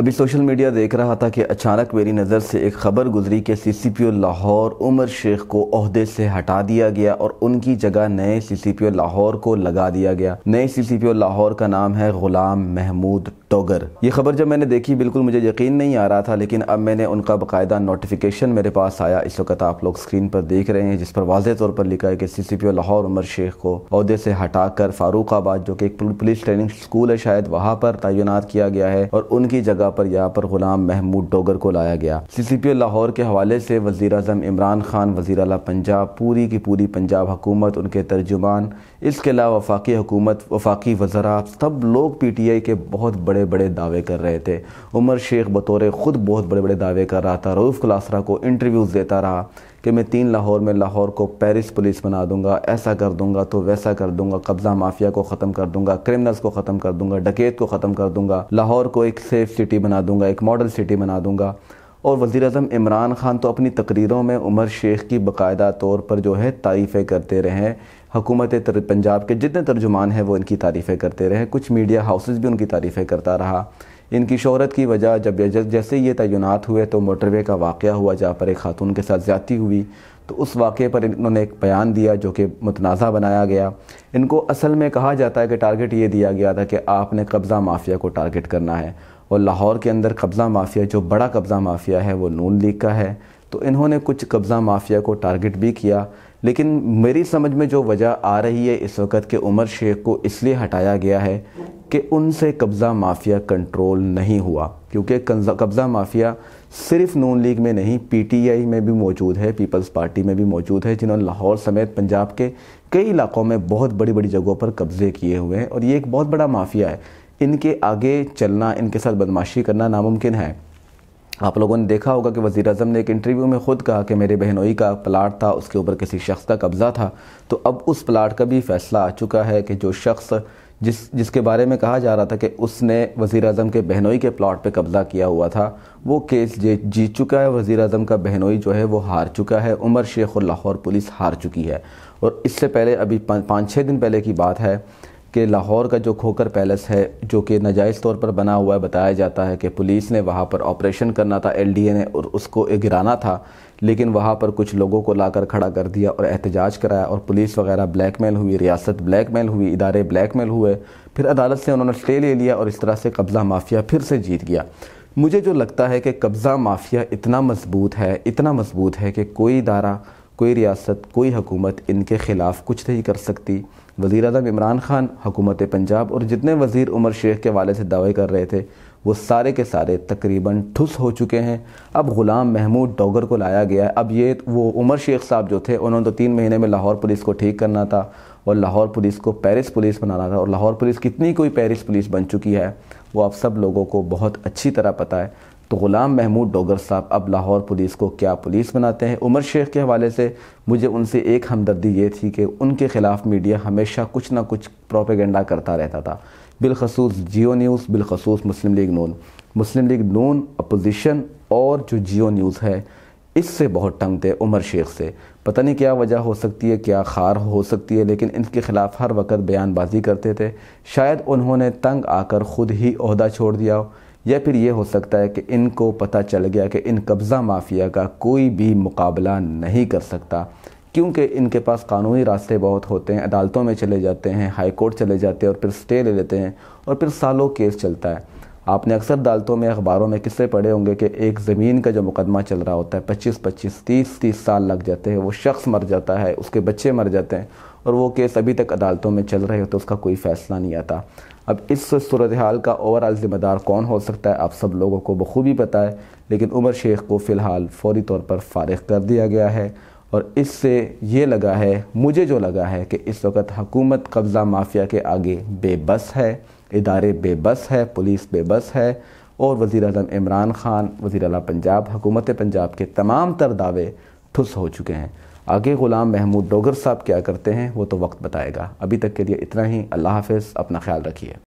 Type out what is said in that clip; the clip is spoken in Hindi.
अभी सोशल मीडिया देख रहा था कि अचानक मेरी नज़र से एक खबर गुजरी कि C C P O Lahore Umar Sheikh को अहदे से हटा दिया गया और उनकी जगह नए सी सी पी ओ लाहौर को लगा दिया गया नए सी सी पी ओ लाहौर का नाम है गुलाम महमूद तोगर ये खबर जब मैंने देखी बिल्कुल मुझे यकीन नहीं आ रहा था लेकिन अब मैंने उनका बकायदा नोटिफिकेशन मेरे पास आया इस वक्त आप लोग स्क्रीन पर देख रहे हैं जिस पर वाजह तौर पर लिखा है कि C C P O Lahore Umar Sheikh को अहदे से हटाकर फारूकाबाद जो कि एक पुलिस ट्रेनिंग स्कूल है शायद वहाँ पर तैनात किया गया है और उनकी जगह पर यहाँ पर गुलाम महमूद डोगर को लाया गया सी सी पी ओ लाहौर के हवाले से वजीर अजम इमरान खान वजीर अला पंजाब पूरी की पूरी पंजाब हुकूमत उनके तर्जुमान इसके अलावा वफाकी हुकूमत वफाकी वजरा सब लोग पी टी आई के बहुत बड़े बड़े बड़े दावे कर रहे थे उमर शेख बतौर ख़ुद बहुत बड़े बड़े दावे कर रहा था रऊफ़ कलासरा को इंटरव्यूज़ देता रहा कि मैं तीन लाहौर में लाहौर को पेरिस पुलिस बना दूंगा ऐसा कर दूंगा तो वैसा कर दूंगा कब्ज़ा माफिया को ख़त्म कर दूंगा क्रिमिनल्स को ख़त्म कर दूंगा डकैत को ख़त्म कर दूंगा लाहौर को एक सेफ सिटी बना दूंगा एक मॉडल सिटी बना दूंगा और वज़ी अजम इमरान ख़ान तो अपनी तकरीरों में उमर शेख की बाकायदा तौर पर जो है तारीफ़ें करते रहे हकूमत पंजाब के जितने तर्जुमान हैं वो इनकी तारीफ़ें करते रहे कुछ मीडिया हाउसेज भी उनकी तारीफ़ें करता रहा इनकी शहरत की वजह जब जैसे ये तयन हुए तो मोटरवे का वाक़ हुआ जहाँ पर एक खातून के साथ ज़्यादा हुई तो उस वाक़े पर इन्होंने एक बयान दिया जो कि मतनाज़ा बनाया गया इनको असल में कहा जाता है कि टारगेट ये दिया गया था कि आपने कब्ज़ा माफिया को टारगेट करना है और लाहौर के अंदर कब्ज़ा माफिया जो बड़ा कब्ज़ा माफिया है वो नून लीग का है तो इन्होंने कुछ कब्ज़ा माफिया को टारगेट भी किया लेकिन मेरी समझ में जो वजह आ रही है इस वक्त कि उमर शेख को इसलिए हटाया गया है कि उनसे कब्ज़ा माफिया कंट्रोल नहीं हुआ क्योंकि कब्ज़ा माफिया सिर्फ नून लीग में नहीं पीटीआई में भी मौजूद है पीपल्स पार्टी में भी मौजूद है जिन्होंने लाहौर समेत पंजाब के कई इलाकों में बहुत बड़ी बड़ी जगहों पर कब्ज़े किए हुए हैं और ये एक बहुत बड़ा माफिया है इनके आगे चलना इनके साथ बदमाशी करना नामुमकिन है आप लोगों ने देखा होगा कि वज़ी अजम ने एक इंटरव्यू में ख़ुद कहा कि मेरे बहनोई का प्लाट था उसके ऊपर किसी शख्स का कब्ज़ा था तो अब उस प्लाट का भी फ़ैसला आ चुका है कि जो शख्स जिस जिसके बारे में कहा जा रहा था कि उसने वज़ी अजम के बहनोई के प्लाट पर कब्ज़ा किया हुआ था वो केस जीत चुका है वज़ी अजम का बहनोई जो है वो हार चुका है उमर शेख और लाहौर पुलिस हार चुकी है और इससे पहले अभी पाँच छः दिन पहले की बात है कि लाहौर का जो खोकर पैलेस है जो कि नजायज़ तौर पर बना हुआ है बताया जाता है कि पुलिस ने वहाँ पर ऑपरेशन करना था एलडीए ने और उसको गिराना था लेकिन वहाँ पर कुछ लोगों को लाकर खड़ा कर दिया और एहतजाज कराया और पुलिस वगैरह ब्लैकमेल हुई रियासत ब्लैकमेल हुई इदारे ब्लैकमेल हुए फिर अदालत से उन्होंने स्टे ले लिया और इस तरह से कब्ज़ा माफिया फिर से जीत गया मुझे जो लगता है कि कब्ज़ा माफिया इतना मजबूत है इतना मजबूत है कि कोई इदारा कोई रियासत कोई हुकूमत इनके ख़िलाफ़ कुछ नहीं कर सकती वज़ी अजम इमरान खान हुकूमत पंजाब और जितने वज़ी उमर शेख के वाले से दावे कर रहे थे वो सारे के सारे तकरीबन ठुस हो चुके हैं अब ग़ुलाम महमूद डोगर को लाया गया है अब ये वो उमर शेख साहब जो थे उन्होंने तो तीन महीने में लाहौर पुलिस को ठीक करना था और लाहौर पुलिस को पेरिस पुलिस बनाना था और लाहौर पुलिस कितनी कोई पेरिस पुलिस बन चुकी है वो आप सब लोगों को बहुत अच्छी तरह पता है तो ग़ुलाम महमूद डोगर साहब अब लाहौर पुलिस को क्या पुलिस बनाते हैं उमर शेख के हवाले से मुझे उनसे एक हमदर्दी ये थी कि उनके ख़िलाफ़ मीडिया हमेशा कुछ ना कुछ प्रोपेगेंडा करता रहता था बिलखसूस जियो न्यूज़ बिलखसूस मुस्लिम लीग नून मुस्लिम लीग नून अपोजिशन और जो जियो न्यूज़ है इससे बहुत टंग थे उमर शेख से पता नहीं क्या वजह हो सकती है क्या खार हो सकती है लेकिन इनके खिलाफ हर वक्त बयानबाजी करते थे शायद उन्होंने तंग आकर ख़ुद ही अहदा छोड़ दिया या फिर ये हो सकता है कि इनको पता चल गया कि इन कब्ज़ा माफिया का कोई भी मुकाबला नहीं कर सकता क्योंकि इनके पास कानूनी रास्ते बहुत होते हैं अदालतों में चले जाते हैं हाई कोर्ट चले जाते हैं और फिर स्टे ले लेते हैं और फिर सालों केस चलता है आपने अक्सर अदालतों में अखबारों में किस्से पढ़े होंगे कि एक ज़मीन का जो मुकदमा चल रहा होता है पच्चीस पच्चीस तीस तीस साल लग जाते हैं वो शख्स मर जाता है उसके बच्चे मर जाते हैं और वो केस अभी तक अदालतों में चल रहे हो तो उसका कोई फ़ैसला नहीं आता अब इस सूरत हाल का ओवरऑल ज़िम्मेदार कौन हो सकता है आप सब लोगों को बखूबी पता है लेकिन उमर शेख को फ़िलहाल फौरी तौर पर फारग कर दिया गया है और इससे ये लगा है मुझे जो लगा है कि इस वक्त हुकूमत कब्ज़ा माफिया के आगे बेबस है इदारे बेबस है पुलिस बेबस है और वज़ी अजम इमरान ख़ान वज़ी अला पंजाब हुकूमत पंजाब के तमाम तर दावे ठुस हो चुके हैं आगे ग़ुलाम महमूद डोगर साहब क्या करते हैं वो तो वक्त बताएगा अभी तक के लिए इतना ही अल्लाह हाफ़ अपना ख्याल रखिए